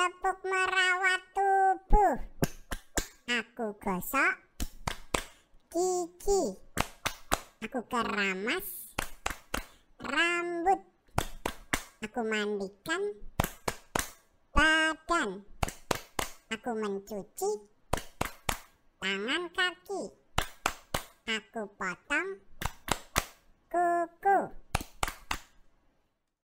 tepuk merawat tubuh aku gosok gigi aku keramas rambut aku mandikan badan aku mencuci tangan kaki aku potong